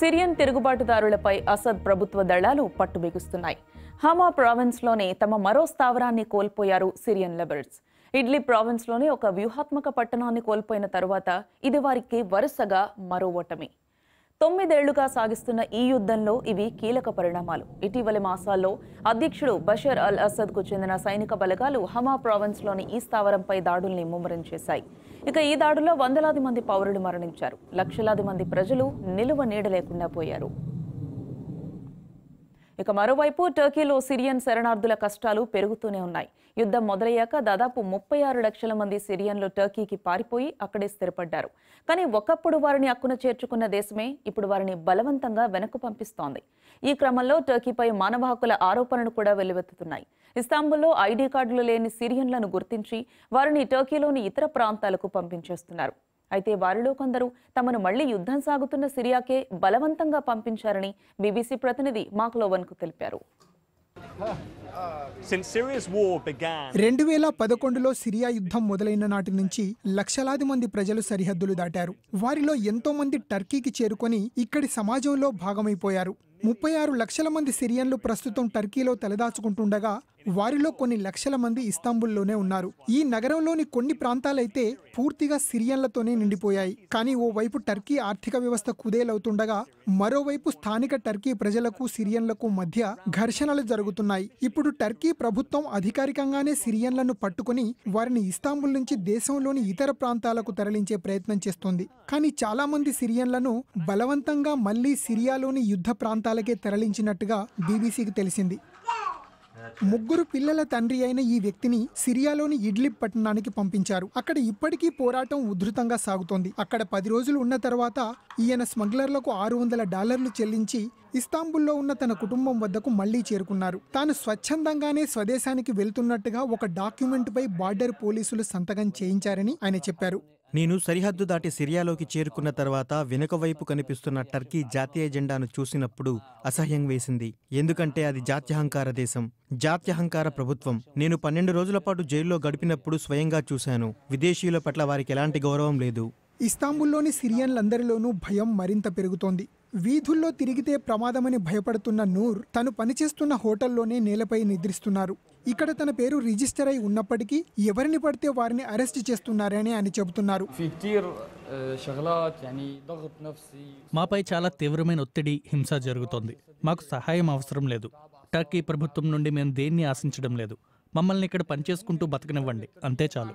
Syrian తిరుగుబాటుదారులపై Asad ప్రభుత్వ దళాలు పట్టుబిగుస్తున్నాయి హమా ప్రావిన్స్లోనే తమ మరో స్థావరాన్ని కోల్పోయారు సిరియన్ లెబర్స్ ఇడ్లీ ప్రావిన్స్లోని ఒక వ్యూహాత్మక పట్టణాన్ని కోల్పోయిన తరువాత ఇది వారికి వరుసగా మరో ఓటమి తొమ్మిదేళ్లుగా సాగిస్తున్న ఈ యుద్ధంలో ఇవి కీలక పరిణామాలు ఇటీవలి మాసాల్లో అధ్యక్షుడు బషర్ అల్ కు చెందిన సైనిక బలగాలు హమా ప్రావిన్స్ లోని ఈ స్థావరంపై దాడుల్ని ముమ్మరం చేశాయి ఇక ఈ దాడుల్లో వందలాది మంది పౌరులు మరణించారు లక్షలాది మంది ప్రజలు నిలువ నీడ లేకుండా పోయారు ఇక మరోవైపు టర్కీలో సిరియన్ శరణార్థుల కష్టాలు పెరుగుతూనే ఉన్నాయి యుద్ధం మొదలయ్యాక దాదాపు ముప్పై ఆరు లక్షల మంది సిరియన్లు టర్కీకి పారిపోయి అక్కడే స్థిరపడ్డారు కానీ ఒకప్పుడు వారిని అక్కున చేర్చుకున్న దేశమే ఇప్పుడు వారిని బలవంతంగా వెనక్కు పంపిస్తోంది ఈ క్రమంలో టర్కీపై మానవ హక్కుల ఆరోపణలు కూడా వెల్లువెత్తుతున్నాయి ఇస్తాంబుల్లో ఐడి కార్డులు లేని సిరియన్లను గుర్తించి వారిని టర్కీలోని ఇతర ప్రాంతాలకు పంపించేస్తున్నారు అయితే వారిలో కొందరు తమను మళ్లీ యుద్ధం సాగుతున్న సిరియాకే బలవంతంగా పంపించారని బీబీసీ ప్రతినిధి కు తెలిపారు రెండు వేల పదకొండులో సిరియా యుద్ధం మొదలైన నాటి నుంచి లక్షలాది మంది ప్రజలు సరిహద్దులు దాటారు వారిలో ఎంతో మంది టర్కీకి చేరుకొని ఇక్కడి సమాజంలో భాగమైపోయారు ముప్పై ఆరు లక్షల మంది సిరియన్లు ప్రస్తుతం టర్కీలో తలదాచుకుంటుండగా వారిలో కొన్ని లక్షల మంది ఇస్తాంబుల్లోనే ఉన్నారు ఈ నగరంలోని కొన్ని ప్రాంతాలైతే పూర్తిగా సిరియన్లతోనే నిండిపోయాయి కానీ ఓవైపు టర్కీ ఆర్థిక వ్యవస్థ కుదేలవుతుండగా మరోవైపు స్థానిక టర్కీ ప్రజలకు సిరియన్లకు మధ్య ఘర్షణలు జరుగుతున్నాయి ఇప్పుడు టర్కీ ప్రభుత్వం అధికారికంగానే సిరియన్లను పట్టుకుని వారిని ఇస్తాంబుల్ నుంచి దేశంలోని ఇతర ప్రాంతాలకు తరలించే ప్రయత్నం చేస్తోంది కానీ చాలా మంది సిరియన్లను బలవంతంగా మళ్లీ సిరియాలోని యుద్ధ ప్రాంతాల ప్రాంతాలకే తరలించినట్టుగా బీబీసీకి తెలిసింది ముగ్గురు పిల్లల తండ్రి అయిన ఈ వ్యక్తిని సిరియాలోని ఇడ్లిబ్ పట్టణానికి పంపించారు అక్కడ ఇప్పటికీ పోరాటం ఉధృతంగా సాగుతోంది అక్కడ పది రోజులు ఉన్న తర్వాత ఈయన స్మగ్లర్లకు ఆరు వందల డాలర్లు చెల్లించి ఇస్తాంబుల్లో ఉన్న తన కుటుంబం వద్దకు మళ్లీ చేరుకున్నారు తాను స్వచ్ఛందంగానే స్వదేశానికి వెళ్తున్నట్టుగా ఒక డాక్యుమెంట్పై బార్డర్ పోలీసులు సంతకం చేయించారని ఆయన చెప్పారు నేను సరిహద్దు దాటి సిరియాలోకి చేరుకున్న తర్వాత వెనుక వైపు కనిపిస్తున్న టర్కీ జాతీయ జెండాను చూసినప్పుడు అసహ్యం వేసింది ఎందుకంటే అది జాత్యహంకార దేశం జాత్యహంకార ప్రభుత్వం నేను పన్నెండు రోజుల పాటు జైల్లో గడిపినప్పుడు స్వయంగా చూశాను విదేశీయుల పట్ల వారికి ఎలాంటి గౌరవం లేదు ఇస్తాంబుల్లోని సిరియన్లందరిలోనూ భయం మరింత పెరుగుతోంది వీధుల్లో తిరిగితే ప్రమాదమని భయపడుతున్న నూర్ తను పనిచేస్తున్న హోటల్లోనే నేలపై నిద్రిస్తున్నారు ఇక్కడ తన పేరు రిజిస్టర్ అయి ఉన్నప్పటికీ ఎవరిని పడితే వారిని అరెస్ట్ చేస్తున్నారని ఆయన చెబుతున్నారు మాపై చాలా తీవ్రమైన ఒత్తిడి హింస జరుగుతోంది మాకు సహాయం అవసరం లేదు టర్కీ ప్రభుత్వం నుండి మేము దేన్ని ఆశించడం లేదు మమ్మల్ని ఇక్కడ పనిచేసుకుంటూ బతకనివ్వండి అంతే చాలు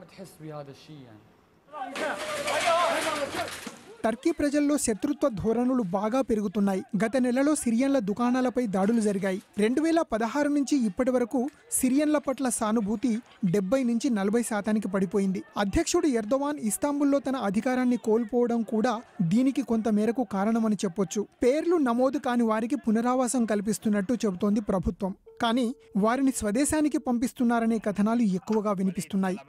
టర్కీ ప్రజల్లో శత్రుత్వ ధోరణులు బాగా పెరుగుతున్నాయి గత నెలలో సిరియన్ల దుకాణాలపై దాడులు జరిగాయి రెండు వేల పదహారు నుంచి ఇప్పటి వరకు సిరియన్ల పట్ల సానుభూతి డెబ్బై నుంచి నలభై శాతానికి పడిపోయింది అధ్యక్షుడు ఎర్దోవాన్ ఇస్తాంబుల్లో తన అధికారాన్ని కోల్పోవడం కూడా దీనికి కొంత మేరకు కారణమని చెప్పొచ్చు పేర్లు నమోదు కాని వారికి పునరావాసం కల్పిస్తున్నట్టు చెబుతోంది ప్రభుత్వం కానీ వారిని స్వదేశానికి పంపిస్తున్నారనే కథనాలు ఎక్కువగా వినిపిస్తున్నాయి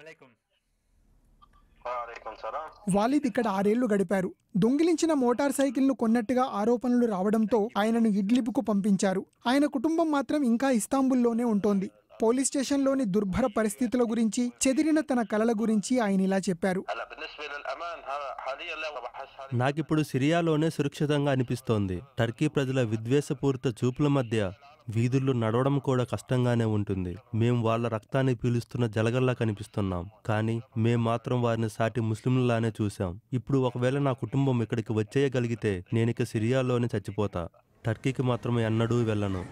వాలిద్ ఇక్కడ ఆరేళ్లు గడిపారు దొంగిలించిన మోటార్ సైకిల్ను కొన్నట్టుగా ఆరోపణలు రావడంతో ఆయనను ఇడ్లిబ్కు పంపించారు ఆయన కుటుంబం మాత్రం ఇంకా ఇస్తాంబుల్లోనే ఉంటోంది పోలీస్ స్టేషన్లోని దుర్భర పరిస్థితుల గురించి చెదిరిన తన కళల గురించి ఆయన ఇలా చెప్పారు నాకిప్పుడు సిరియాలోనే సురక్షితంగా అనిపిస్తోంది టర్కీ ప్రజల విద్వేషపూరిత చూపుల మధ్య వీధుల్లో నడవడం కూడా కష్టంగానే ఉంటుంది మేము వాళ్ళ రక్తాన్ని పీలుస్తున్న జలగల్లా కనిపిస్తున్నాం కానీ మేము మాత్రం వారిని సాటి ముస్లింలానే చూశాం ఇప్పుడు ఒకవేళ నా కుటుంబం ఇక్కడికి వచ్చేయగలిగితే నేనిక సిరియాలోనే చచ్చిపోతా టర్కీకి మాత్రమే ఎన్నడూ వెళ్ళను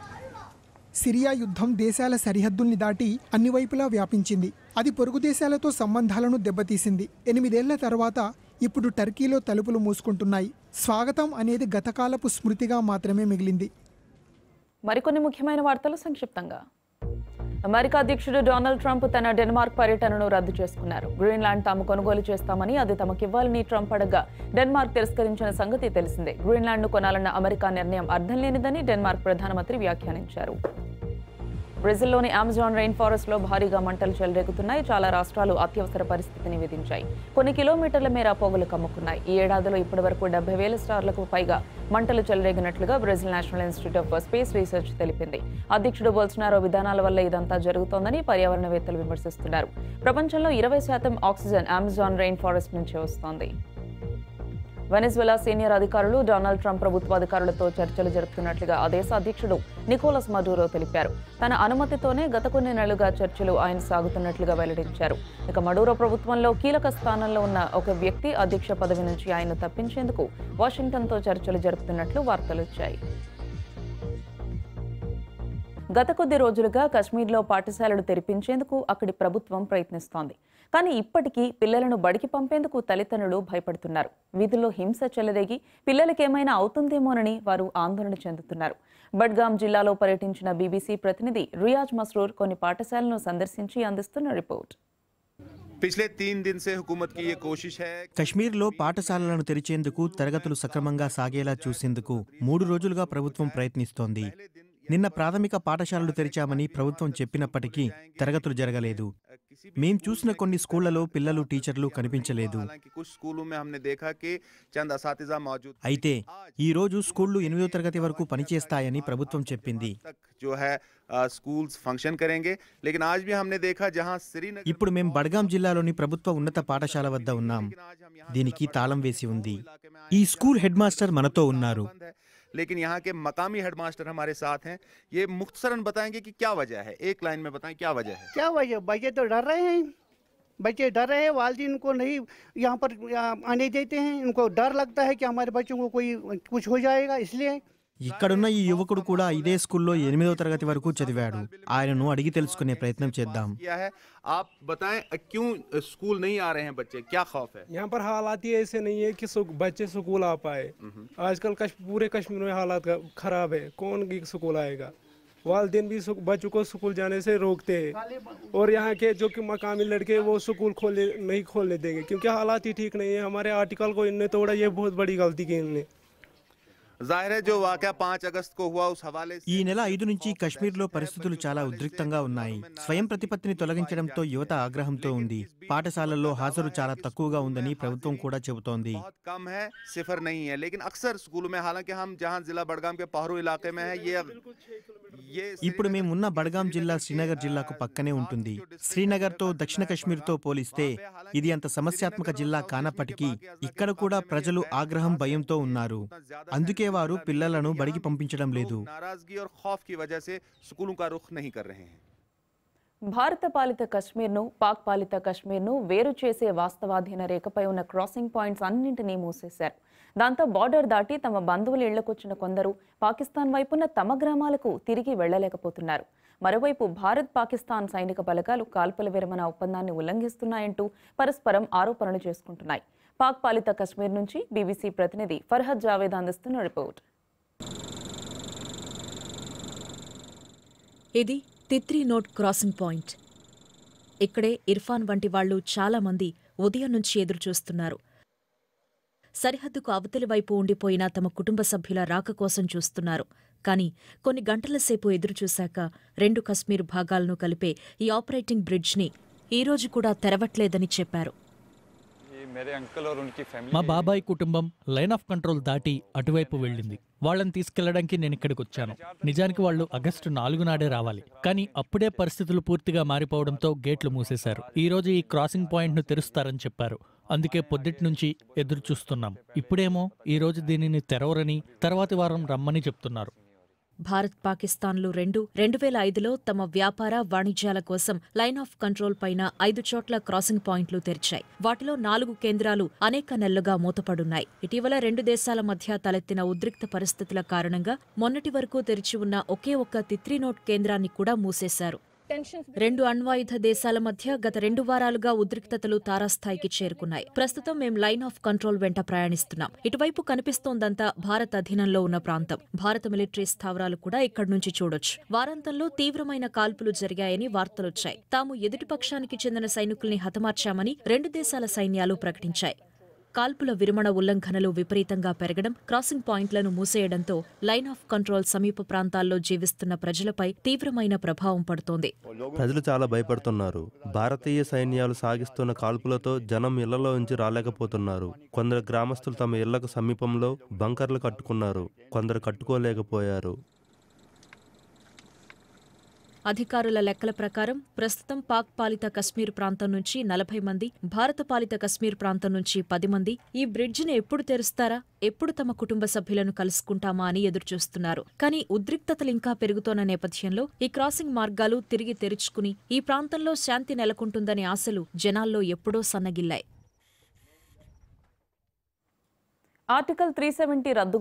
సిరియా యుద్ధం దేశాల సరిహద్దుల్ని దాటి అన్ని వైపులా వ్యాపించింది అది పొరుగు దేశాలతో సంబంధాలను దెబ్బతీసింది ఎనిమిదేళ్ల తర్వాత ఇప్పుడు టర్కీలో తలుపులు మూసుకుంటున్నాయి స్వాగతం అనేది గతకాలపు స్మృతిగా మాత్రమే మిగిలింది మరికొన్ని ముఖ్యమైన వార్తలు సంక్షిప్తంగా అమెరికా అధ్యక్షుడు డొనాల్డ్ ట్రంప్ తన డెన్మార్క్ పర్యటనను రద్దు చేసుకున్నారు గ్రీన్లాండ్ తాము కొనుగోలు చేస్తామని అది తమకివ్వాలని ట్రంప్ అడగ్గా డెన్మార్క్ తిరస్కరించిన సంగతి తెలిసిందే గ్రీన్లాండ్ను కొనాలన్న అమెరికా నిర్ణయం అర్థం లేనిదని డెన్మార్క్ ప్రధానమంత్రి వ్యాఖ్యానించారు బ్రెజిల్లోని అమెజాన్ రెయిన్ ఫారెస్ట్లో భారీగా మంటలు చెలరేగుతున్నాయి చాలా రాష్ట్రాలు అత్యవసర పరిస్థితిని విధించాయి కొన్ని కిలోమీటర్ల మేర పొగలు కమ్ముకున్నాయి ఈ ఏడాదిలో ఇప్పటివరకు డెబ్బై వేల స్టార్లకు పైగా మంటలు చెలరేగినట్లుగా Brazil National Institute of Space Research తెలిపింది అధ్యక్షుడు బోల్సనారో విధానాల వల్ల ఇదంతా జరుగుతోందని పర్యావరణవేత్తలు విమర్శిస్తున్నారు ప్రపంచంలో ఇరవై శాతం ఆక్సిజన్ అమెజాన్ రెయిన్ ఫారెస్ట్ నుంచి వస్తోంది వెనెజువెలా సీనియర్ అధికారులు డొనాల్డ్ ట్రంప్ ప్రభుత్వాధికారులతో చర్చలు జరుపుతున్నట్లుగా ఆ దేశ అధ్యక్షుడు నికోలస్ మడూరో తెలిపారు తన అనుమతితోనే గత కొన్ని నెలలుగా చర్చలు ఆయన సాగుతున్నట్లుగా వెల్లడించారు ఇక మడూరో ప్రభుత్వంలో కీలక స్థానంలో ఉన్న ఒక వ్యక్తి అధ్యక్ష పదవి నుంచి ఆయన తప్పించేందుకు వాషింగ్టన్తో చర్చలు జరుపుతున్నట్లు వార్తలు వచ్చాయి గత కొద్ది రోజులుగా కశ్మీర్లో పాఠశాలలు తెరిపించేందుకు అక్కడి ప్రభుత్వం ప్రయత్నిస్తోంది కానీ ఇప్పటికీ పిల్లలను బడికి పంపేందుకు తల్లిదండ్రులు భయపడుతున్నారు వీధుల్లో హింస చెలరేగి పిల్లలకేమైనా అవుతుందేమోనని వారు ఆందోళన చెందుతున్నారు బడ్గాం జిల్లాలో పర్యటించిన బీబీసీ ప్రతినిధి రియాజ్ మస్రూర్ కొన్ని పాఠశాలను సందర్శించి అందిస్తున్న రిపోర్ట్ కశ్మీర్లో పాఠశాలలను తెరిచేందుకు తరగతులు సక్రమంగా సాగేలా చూసేందుకు మూడు రోజులుగా ప్రభుత్వం ప్రయత్నిస్తోంది నిన్న ప్రాథమిక పాఠశాలలు తెరిచామని ప్రభుత్వం చెప్పినప్పటికీ తరగతులు జరగలేదు మేం చూసిన కొన్ని స్కూళ్లలో పిల్లలు టీచర్లు కనిపించలేదు అయితే ఈ రోజు స్కూళ్లు ఎనిమిదో తరగతి వరకు పనిచేస్తాయని ప్రభుత్వం చెప్పింది ఇప్పుడు మేము బడ్గాం జిల్లాలోని ప్రభుత్వ ఉన్నత పాఠశాల వద్ద ఉన్నాం దీనికి తాళం వేసి ఉంది ఈ స్కూల్ హెడ్ మాస్టర్ మనతో ఉన్నారు लेकिन यहाँ के मकामी हेडमास्टर हमारे साथ हैं ये मुख्तसरन बताएंगे कि क्या वजह है एक लाइन में बताएं क्या वजह है क्या वजह बच्चे तो डर रहे हैं बच्चे डर रहे हैं वालदे इनको नहीं यहाँ पर आने देते हैं इनको डर लगता है कि हमारे बच्चों को कोई कुछ हो जाएगा इसलिए ఇక్కడున్న ఈ యువకుడు కూడా ఇదే స్కూల్లో ఎనిమిదవ తరగతి వరకు చదివాడు ఆయనను అడిగి తెలుసుకునే ప్రయత్నం చేద్దాం आप बताएं क्यों स्कूल नहीं आ रहे हैं बच्चे क्या खौफ है यहाँ पर हालात ही ऐसे नहीं है कि बच्चे स्कूल आ पाए हम्म। आजकल कश, पूरे कश्मीर में हालात खराब है कौन स्कूल आएगा वालदेन भी बच्चों को स्कूल जाने से रोकते हैं और यहाँ के जो कि मकामी लड़के वो स्कूल खोले नहीं खोलने देंगे क्योंकि हालात ही ठीक नहीं है हमारे आर्टिकल को इनने तोड़ा ये बहुत बड़ी गलती की इनने ఈ నెల ఐదు నుంచి కశ్మీర్లో పరిస్థితులు చాలా ఉద్రిక్తంగా ఉన్నాయి స్వయం ప్రతిపత్తిని తొలగించడంతో యువత ఆగ్రహంతో ఉంది పాఠశాలల్లో హాజరు చాలా తక్కువగా ఉందని ప్రభుత్వం కూడా చెబుతోంది ఇప్పుడు మేమున్న బడ్గాం జిల్లా శ్రీనగర్ జిల్లాకు పక్కనే ఉంటుంది శ్రీనగర్ తో దక్షిణ కశ్మీర్ తో పోలిస్తే ఇది అంత సమస్యాత్మక జిల్లా కానప్పటికీ ఇక్కడ కూడా ప్రజలు ఆగ్రహం భయంతో ఉన్నారు అందుకే వారు పిల్లలను బడికి పంపించడం లేదు భారత పాలిత కశ్మీర్ను పాక్ పాలిత కశ్మీర్ను వేరు చేసే వాస్తవాధీన రేఖపై ఉన్న క్రాసింగ్ పాయింట్స్ అన్నింటినీ మూసేశారు దాంతో బార్డర్ దాటి తమ బంధువులు ఇళ్లకొచ్చిన కొందరు పాకిస్తాన్ వైపున్న తమ గ్రామాలకు తిరిగి వెళ్లలేకపోతున్నారు మరోవైపు భారత్ పాకిస్తాన్ సైనిక బలగాలు కాల్పుల విరమణ ఒప్పందాన్ని ఉల్లంఘిస్తున్నాయంటూ పరస్పరం ఆరోపణలు చేసుకుంటున్నాయి పాక్ పాలిత కశ్మీర్ నుంచి బీబీసీ ప్రతినిధి ఫర్హద్ జావేద్ అందిస్తున్న రిపోర్ట్ ఇది తిత్రీ నోట్ క్రాసింగ్ పాయింట్ ఇక్కడే ఇర్ఫాన్ వంటి వాళ్లు చాలామంది ఉదయం నుంచి ఎదురుచూస్తున్నారు సరిహద్దుకు అవతలి వైపు ఉండిపోయిన తమ కుటుంబ సభ్యుల రాక కోసం చూస్తున్నారు కానీ కొన్ని గంటల సేపు ఎదురుచూశాక రెండు కశ్మీర్ భాగాలను కలిపే ఈ ఆపరేటింగ్ బ్రిడ్జ్ని ఈరోజు కూడా తెరవట్లేదని చెప్పారు మా బాబాయ్ కుటుంబం లైన్ ఆఫ్ కంట్రోల్ దాటి అటువైపు వెళ్ళింది వాళ్ళని తీసుకెళ్లడానికి నేను ఇక్కడికి వచ్చాను నిజానికి వాళ్ళు ఆగస్టు నాలుగు నాడే రావాలి కానీ అప్పుడే పరిస్థితులు పూర్తిగా మారిపోవడంతో గేట్లు మూసేశారు ఈ రోజు ఈ క్రాసింగ్ పాయింట్ను తెరుస్తారని చెప్పారు అందుకే పొద్దుటి నుంచి ఎదురు చూస్తున్నాం ఇప్పుడేమో ఈ రోజు దీనిని తెరవరని తర్వాతి వారం రమ్మని చెప్తున్నారు భారత్ పాకిస్తాన్లు రెండు రెండు వేల ఐదులో తమ వ్యాపార వాణిజ్యాల కోసం లైన్ ఆఫ్ కంట్రోల్ పైన ఐదు చోట్ల క్రాసింగ్ పాయింట్లు తెరిచాయి వాటిలో నాలుగు కేంద్రాలు అనేక నెలలుగా మూతపడున్నాయి ఇటీవల రెండు దేశాల మధ్య తలెత్తిన ఉద్రిక్త పరిస్థితుల కారణంగా మొన్నటి వరకు తెరిచి ఉన్న ఒకే ఒక్క తిత్రీనోట్ కేంద్రాన్ని కూడా మూసేశారు రెండు అణ్వాయుధ దేశాల మధ్య గత రెండు వారాలుగా ఉద్రిక్తతలు తారాస్థాయికి చేరుకున్నాయి ప్రస్తుతం మేం లైన్ ఆఫ్ కంట్రోల్ వెంట ప్రయాణిస్తున్నాం ఇటువైపు కనిపిస్తోందంతా భారత్ అధీనంలో ఉన్న ప్రాంతం భారత మిలిటరీ స్థావరాలు కూడా ఇక్కడి నుంచి చూడొచ్చు వారాంతంలో తీవ్రమైన కాల్పులు జరిగాయని వార్తలొచ్చాయి తాము ఎదుటి పక్షానికి చెందిన సైనికుల్ని హతమార్చామని రెండు దేశాల సైన్యాలు ప్రకటించాయి కాల్పుల విరమణ ఉల్లంఘనలు విపరీతంగా పెరగడం క్రాసింగ్ పాయింట్లను మూసేయడంతో లైన్ ఆఫ్ కంట్రోల్ సమీప ప్రాంతాల్లో జీవిస్తున్న ప్రజలపై తీవ్రమైన ప్రభావం పడుతోంది ప్రజలు చాలా భయపడుతున్నారు భారతీయ సైన్యాలు సాగిస్తున్న కాల్పులతో జనం ఇళ్లలో నుంచి రాలేకపోతున్నారు కొందరు గ్రామస్తులు తమ ఇళ్లకు సమీపంలో బంకర్లు కట్టుకున్నారు కొందరు కట్టుకోలేకపోయారు అధికారుల లెక్కల ప్రకారం ప్రస్తుతం పాక్ పాలిత కశ్మీర్ ప్రాంతం నుంచి నలభై మంది భారత పాలిత కశ్మీర్ ప్రాంతం నుంచి పది మంది ఈ బ్రిడ్జిని ఎప్పుడు తెరుస్తారా ఎప్పుడు తమ కుటుంబ సభ్యులను కలుసుకుంటామా అని ఎదురుచూస్తున్నారు కానీ ఉద్రిక్తతలు ఇంకా పెరుగుతోన్న నేపథ్యంలో ఈ క్రాసింగ్ మార్గాలు తిరిగి తెరుచుకుని ఈ ప్రాంతంలో శాంతి నెలకొంటుందనే ఆశలు జనాల్లో ఎప్పుడో సన్నగిల్లాయి आर्टिकल త్రీ సెవెంటీ రద్దు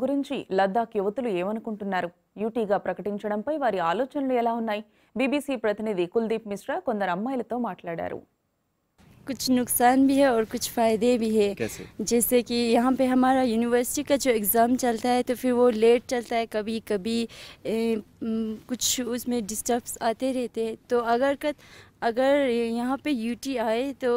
लद्दाख युवत యువతులు ఏమనుకుంటున్నారు యూటీగా ప్రకటించడంపై వారి ఆలోచనలు ఎలా ఉన్నాయి బీబీసీ ప్రతినిధి కుల్దీప్ మిశ్రా కొందరు అమ్మాయిలతో మాట్లాడారు कुछ नुकसान भी है और कुछ फ़ायदे भी है कैसे? जैसे कि यहाँ पे हमारा यूनिवर्सिटी का जो एग्ज़ाम चलता है तो फिर वो लेट चलता है कभी कभी ए, कुछ उसमें डिस्टर्ब्स आते रहते हैं तो अगर कत अगर यहाँ पे यूटी आए तो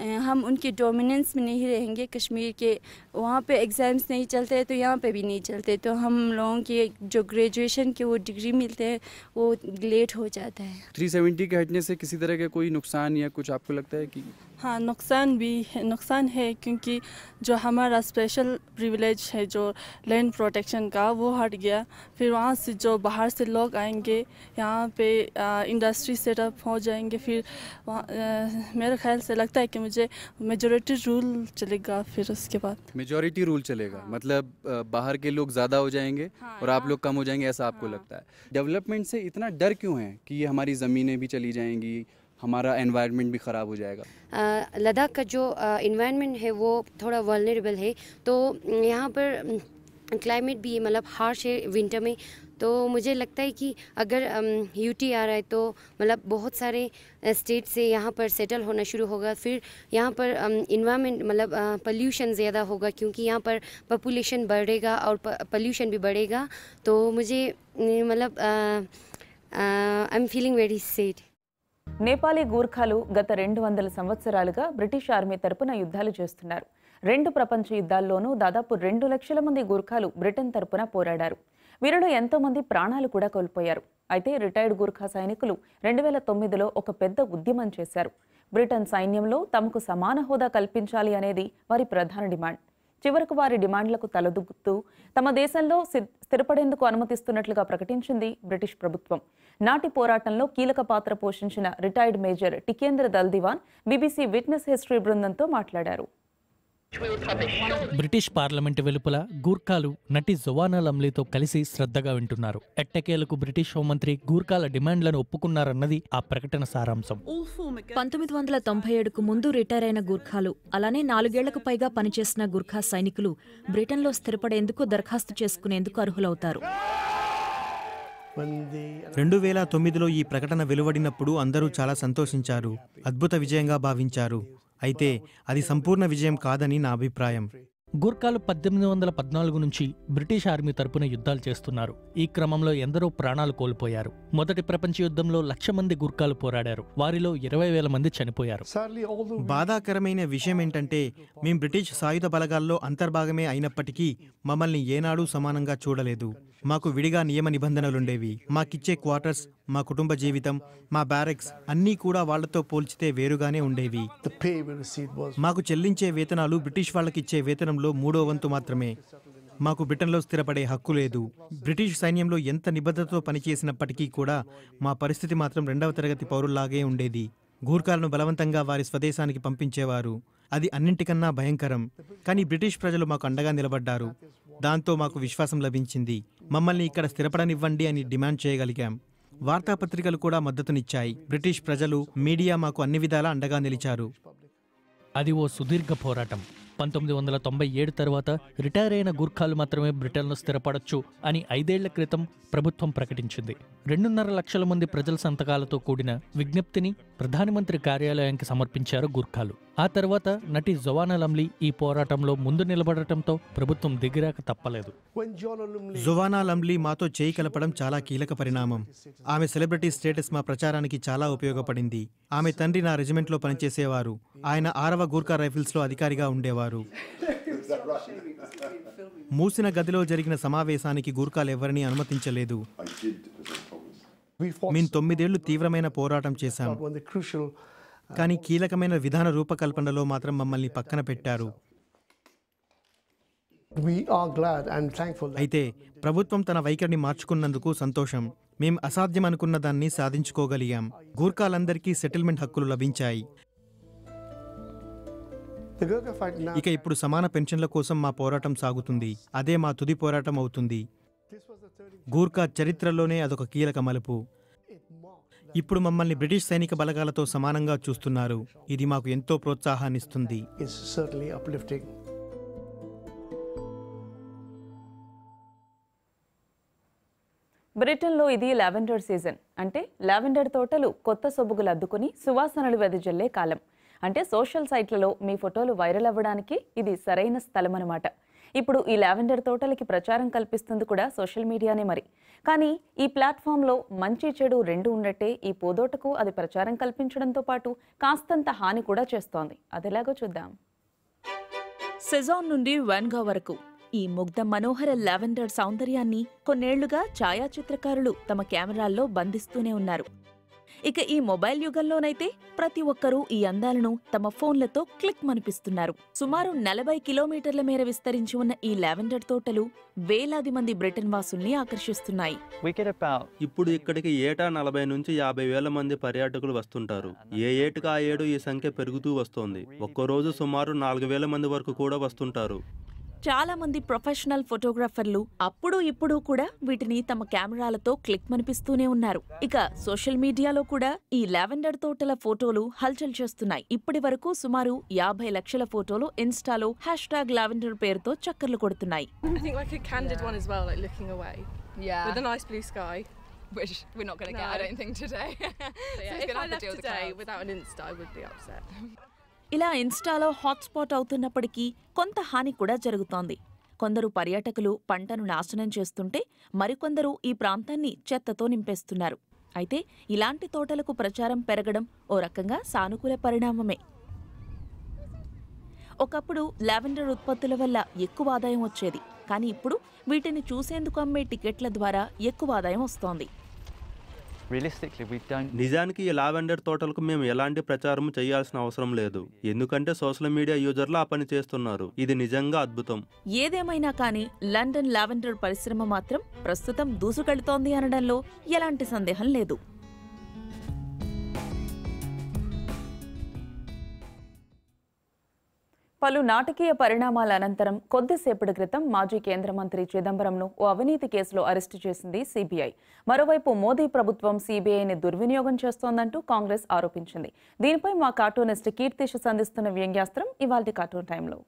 हम उनके डोमिनेंस में नहीं रहेंगे कश्मीर के वहाँ पे एग्ज़ाम्स नहीं चलते तो यहाँ पे भी नहीं चलते तो हम लोगों के जो ग्रेजुएशन के वो डिग्री मिलते हैं वो लेट हो जाता है 370 के हटने से किसी तरह का कोई नुकसान या कुछ आपको लगता है कि हाँ नुकसान भी है नुकसान है क्योंकि जो हमारा स्पेशल प्रिविलेज है जो लैंड प्रोटेक्शन का वो हट गया फिर वहाँ से जो बाहर से लोग आएंगे यहाँ पे आ, इंडस्ट्री सेटअप हो जाएंगे फिर वहाँ मेरे ख्याल से लगता है कि मुझे मेजोरिटी रूल चलेगा फिर उसके बाद मेजोरिटी रूल चलेगा हाँ। मतलब बाहर के लोग ज़्यादा हो जाएंगे हाँ, और आप लोग कम हो जाएंगे ऐसा आपको हाँ। लगता है डेवलपमेंट से इतना डर क्यों है कि ये हमारी ज़मीनें भी चली जाएंगी हमारा एनवायरनमेंट भी ख़राब हो जाएगा लद्दाख का जो इन्वायरमेंट है वो थोड़ा वर्नरेबल है तो यहाँ पर क्लाइमेट भी मतलब हार्श है विंटर में तो मुझे लगता है कि अगर यूटी आ रहा है तो मतलब बहुत सारे स्टेट से यहाँ पर सेटल होना शुरू होगा फिर यहाँ पर इन्वामेंट मतलब पल्यूशन ज़्यादा होगा क्योंकि यहाँ पर पॉपुलेशन बढ़ेगा और पल्यूशन भी बढ़ेगा तो मुझे मतलब I am feeling very sad Nepali గూర్ఖాలు గత రెండు వందల సంవత్సరాలుగా బ్రిటిష్ ఆర్మీ తరపున యుద్ధాలు చేస్తున్నారు రెండు ప్రపంచ యుద్ధాల్లోనూ దాదాపు రెండు లక్షల మంది గూర్ఖాలు బ్రిటన్ తరపున పోరాడారు వీరిలో ఎంతోమంది ప్రాణాలు కూడా కోల్పోయారు అయితే రిటైర్డ్ గూర్ఖా సైనికులు రెండు వేల తొమ్మిదిలో ఒక పెద్ద ఉద్యమం చేశారు బ్రిటన్ సైన్యంలో తమకు సమాన హోదా కల్పించాలి అనేది వారి ప్రధాన డిమాండ్ చివరకు వారి డిమాండ్లకు తలదూగుతూ తమ దేశంలో స్థిరపడేందుకు అనుమతిస్తున్నట్లుగా ప్రకటించింది బ్రిటిష్ ప్రభుత్వం నాటి పోరాటంలో కీలక పాత్ర పోషించిన retired major టికేంద్ర దల్దివాన్ BBC witness history బృందంతో మాట్లాడారు బ్రిటిష్ పార్లమెంటు వెలుపల గూర్ఖాలు నటి జువానా లమ్లీతో కలిసి శ్రద్ధగా వింటున్నారు ఎట్టకేలకు బ్రిటిష్ హోంమంత్రి గూర్ఖాల డిమాండ్లను ఒప్పుకున్నారన్నది ఆ ప్రకటన సారాంశం పంతొమ్మిది వందల తొంభై ఏడుకు ముందు రిటైర్ అయిన గూర్ఖాలు అలానే నాలుగేళ్లకు పైగా పనిచేసిన గూర్ఖా సైనికులు బ్రిటన్లో స్థిరపడేందుకు దరఖాస్తు చేసుకునేందుకు అర్హులవుతారు రెండు వేల తొమ్మిదిలో ఈ ప్రకటన వెలువడినప్పుడు అందరూ చాలా సంతోషించారు అద్భుత విజయంగా భావించారు అయితే అది సంపూర్ణ విజయం కాదని నా అభిప్రాయం గూర్ఖాలు పద్దెనిమిది వందల పద్నాలుగు నుంచి బ్రిటిష్ ఆర్మీ తరపున యుద్ధాలు చేస్తున్నారు ఈ క్రమంలో ఎందరో ప్రాణాలు కోల్పోయారు మొదటి ప్రపంచ యుద్ధంలో లక్ష మంది గూర్ఖాలు పోరాడారు వారిలో ఇరవై వేల మంది చనిపోయారు బాధాకరమైన విషయం ఏంటంటే మేం బ్రిటిష్ సాయుధ బలగాల్లో అంతర్భాగమే అయినప్పటికీ మమ్మల్ని ఏనాడూ సమానంగా చూడలేదు మాకు విడిగా నియమ నిబంధనలుండేవి మాకిచ్చే క్వార్టర్స్ మా కుటుంబ జీవితం మా బ్యారెక్స్ అన్నీ కూడా వాళ్లతో పోల్చితే వేరుగానే ఉండేవి మాకు చెల్లించే వేతనాలు బ్రిటిష్ వాళ్ళకి ఇచ్చే వేతనంలో మూడో వంతు మాత్రమే మాకు బ్రిటన్లో స్థిరపడే హక్కు లేదు బ్రిటిష్ సైన్యంలో ఎంత నిబద్ధతతో పనిచేసినప్పటికీ కూడా మా పరిస్థితి మాత్రం రెండవ తరగతి పౌరుల్లాగే ఉండేది గూర్ఖాలను బలవంతంగా వారి స్వదేశానికి పంపించేవారు అది అన్నింటికన్నా భయంకరం కానీ బ్రిటిష్ ప్రజలు మాకు అండగా నిలబడ్డారు దాంతో మాకు విశ్వాసం లభించింది మమ్మల్ని ఇక్కడ స్థిరపడనివ్వండి అని డిమాండ్ చేయగలిగాం వార్తాపత్రికలు కూడా మద్దతునిచ్చాయి బ్రిటిష్ ప్రజలు మీడియా మాకు అన్ని విధాలా అండగా నిలిచారు అది ఓ సుదీర్ఘ పోరాటం పంతొమ్మిది వందల తొంభై ఏడు తర్వాత రిటైర్ అయిన గుర్ఖాలు మాత్రమే బ్రిటన్లో స్థిరపడొచ్చు అని ఐదేళ్ల క్రితం ప్రభుత్వం ప్రకటించింది రెండున్నర లక్షల మంది ప్రజల సంతకాలతో కూడిన విజ్ఞప్తిని ప్రధానమంత్రి కార్యాలయానికి సమర్పించారు గుర్ఖాలు ఆ తర్వాత నటి జువానల్ అమ్లీ ఈ పోరాటంలో ముందు నిలబడటంతో ప్రభుత్వం దిగిరాక తప్పలేదు జొవానా అమ్లీ మాతో చేయి కలపడం చాలా కీలక పరిణామం ఆమె సెలబ్రిటీ స్టేటస్ మా ప్రచారానికి చాలా ఉపయోగపడింది ఆమె తండ్రి నా రెజిమెంట్లో పనిచేసేవారు ఆయన ఆరవ గూర్ఖా రైఫిల్స్లో అధికారిగా ఉండేవారు తెలిపారు మూసిన గదిలో జరిగిన సమావేశానికి గూర్ఖాలెవరినీ అనుమతించలేదు మేము తొమ్మిదేళ్లు తీవ్రమైన పోరాటం చేశాం uh, కానీ కీలకమైన విధాన రూపకల్పనలో మాత్రం మమ్మల్ని పక్కన పెట్టారు అయితే ప్రభుత్వం తన వైఖరిని మార్చుకున్నందుకు సంతోషం మేం అసాధ్యం అనుకున్న దాన్ని సాధించుకోగలిగాం గూర్ఖాలందరికీ సెటిల్మెంట్ హక్కులు లభించాయి ఇక ఇప్పుడు సమాన పెన్షన్ల కోసం మా పోరాటం సాగుతుంది అదే మా తుది పోరాటం అవుతుంది గూర్ఖా చరిత్రలోనే అదొక కీలక మలుపు ఇప్పుడు మమ్మల్ని బ్రిటిష్ సైనిక బలగాలతో సమానంగా చూస్తున్నారు ఇది మాకు ఎంతో ప్రోత్సాహాన్నిస్తుంది బ్రిటన్లో ఇది లావెండర్ సీజన్ అంటే లావెండర్ తోటలు కొత్త సొబ్బుగులు అద్దుకుని సువాసనలు వెదజల్లే కాలం అంటే సోషల్ సైట్లలో మీ ఫోటోలు వైరల్ అవ్వడానికి ఇది సరైన స్థలం అనమాట ఇప్పుడు ఈ లావెండర్ తోటలకి ప్రచారం కల్పిస్తుంది కూడా సోషల్ మీడియానే మరి కానీ ఈ ప్లాట్ఫామ్లో మంచి చెడు రెండు ఉన్నట్టే ఈ పోదోటకు అది ప్రచారం కల్పించడంతో పాటు కాస్తంత హాని కూడా చేస్తోంది అదెలాగో చూద్దాం సెజాన్ నుండి వెన్గా వరకు ఈ ముగ్ధ మనోహర లావెండర్ సౌందర్యాన్ని కొన్నేళ్లుగా ఛాయాచిత్రకారులు తమ కెమెరాల్లో బంధిస్తూనే ఉన్నారు ఇక ఈ మొబైల్ యుగంలోనైతే ప్రతి ఒక్కరూ ఈ అందాలను తమ ఫోన్లతో క్లిక్ మనిపిస్తున్నారు సుమారు నలభై కిలోమీటర్ల మేర విస్తరించి ఉన్న ఈ లావెండర్ తోటలు వేలాది మంది బ్రిటన్ వాసుల్ని ఆకర్షిస్తున్నాయి ఇప్పుడు ఇక్కడికి ఏటా నలభై నుంచి యాభై వేల మంది పర్యాటకులు వస్తుంటారు ఏ ఏటుగా ఆ ఏడు ఈ సంఖ్య పెరుగుతూ వస్తోంది ఒక్కరోజు రోజు సుమారు నాలుగు వేల మంది వరకు కూడా వస్తుంటారు చాలామంది ప్రొఫెషనల్ ఫోటోగ్రాఫర్లు అప్పుడు ఇప్పుడు కూడా వీటిని తమ కెమెరాలతో క్లిక్ మనిపిస్తూనే ఉన్నారు ఇక సోషల్ మీడియాలో కూడా ఈ లావెండర్ తోటల ఫోటోలు హల్చల్ చేస్తున్నాయి ఇప్పటి వరకు సుమారు యాభై లక్షల ఫోటోలు ఇన్స్టాలో హ్యాష్ ట్యాగ్ లావెండర్ పేరుతో చక్కర్లు కొడుతున్నాయి Which we're not going to get, I don't think, today. so yeah, so if I left today without an Insta, I would be upset. ఇలా ఇన్స్టాలో హాట్స్పాట్ అవుతున్నప్పటికీ కొంత హాని కూడా జరుగుతోంది కొందరు పర్యాటకులు పంటను నాశనం చేస్తుంటే మరికొందరు ఈ ప్రాంతాన్ని చెత్తతో నింపేస్తున్నారు అయితే ఇలాంటి తోటలకు ప్రచారం పెరగడం ఓ రకంగా సానుకూల పరిణామమే ఒకప్పుడు లావెండర్ ఉత్పత్తుల వల్ల ఎక్కువ ఆదాయం వచ్చేది కానీ ఇప్పుడు వీటిని చూసేందుకు అమ్మే టికెట్ల ద్వారా ఎక్కువ ఆదాయం వస్తోంది నిజానికి ఈ లావెండర్ తోటలకు మేము ఎలాంటి ప్రచారం చేయాల్సిన అవసరం లేదు ఎందుకంటే సోషల్ మీడియా యూజర్లు ఆ పని చేస్తున్నారు ఇది నిజంగా అద్భుతం ఏదేమైనా కానీ లండన్ లావెండర్ పరిశ్రమ మాత్రం ప్రస్తుతం దూసుకెళ్తోంది అనడంలో ఎలాంటి సందేహం లేదు పలు నాటకీయ పరిణామాల అనంతరం కొద్దిసేపటి క్రితం మాజీ కేంద్ర మంత్రి చిదంబరంను ఓ అవినీతి కేసులో అరెస్టు చేసింది సీబీఐ మరోవైపు మోదీ ప్రభుత్వం సీబీఐని దుర్వినియోగం చేస్తోందంటూ కాంగ్రెస్ ఆరోపించింది దీనిపై మా కార్టూనిస్ట్ కీర్తిష్ సంధిస్తున్న వ్యంగ్యాస్త్రం ఇవాళ కార్టూన్ టైంలో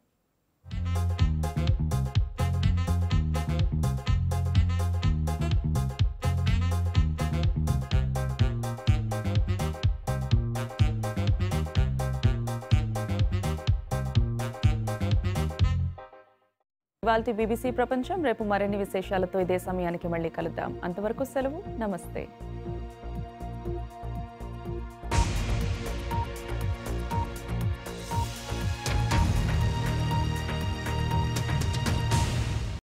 ఇవాళ బీబీసీ ప్రపంచం రేపు మరిన్ని విశేషాలతో ఇదే సమయానికి మళ్ళీ కలుద్దాం అంతవరకు సెలవు నమస్తే